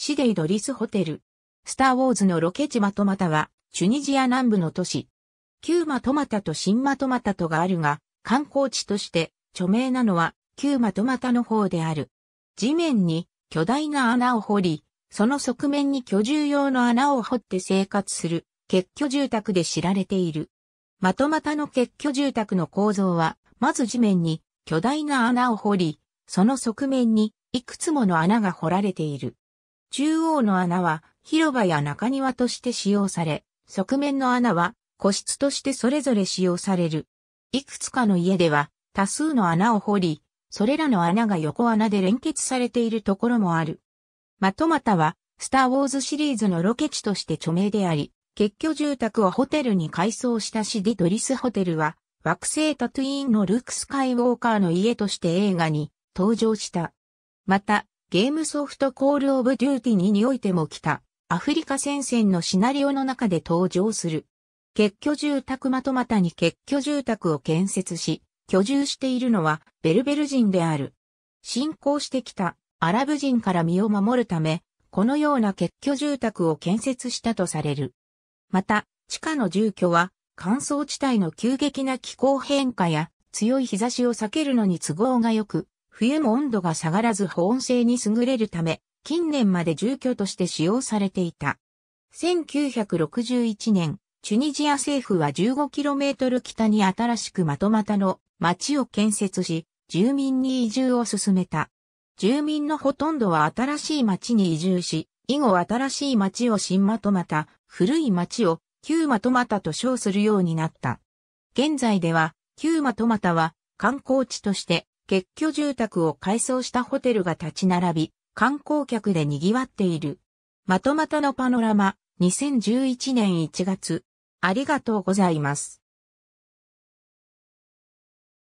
シデイドリスホテル。スターウォーズのロケ地マトマタは、チュニジア南部の都市。旧マトマタと新マトマタとがあるが、観光地として著名なのは旧マトマタの方である。地面に巨大な穴を掘り、その側面に居住用の穴を掘って生活する、結居住宅で知られている。マトマタの結居住宅の構造は、まず地面に巨大な穴を掘り、その側面にいくつもの穴が掘られている。中央の穴は広場や中庭として使用され、側面の穴は個室としてそれぞれ使用される。いくつかの家では多数の穴を掘り、それらの穴が横穴で連結されているところもある。まとまたは、スター・ウォーズシリーズのロケ地として著名であり、結居住宅をホテルに改装したシディ・ドリスホテルは、惑星タトゥイーンのルーク・スカイウォーカーの家として映画に登場した。また、ゲームソフトコールオブデューティににおいても北、アフリカ戦線のシナリオの中で登場する。結居住宅まとまたに結居住宅を建設し、居住しているのはベルベル人である。侵攻してきたアラブ人から身を守るため、このような結居住宅を建設したとされる。また、地下の住居は乾燥地帯の急激な気候変化や強い日差しを避けるのに都合が良く、冬も温度が下がらず保温性に優れるため、近年まで住居として使用されていた。1961年、チュニジア政府は 15km 北に新しくまとまたの町を建設し、住民に移住を進めた。住民のほとんどは新しい町に移住し、以後新しい町を新まとまた、古い町を旧まとまたと称するようになった。現在では、旧まとまたは観光地として結居住宅を改装したホテルが立ち並び、観光客で賑わっている。まとまたのパノラマ、2011年1月。ありがとうございます。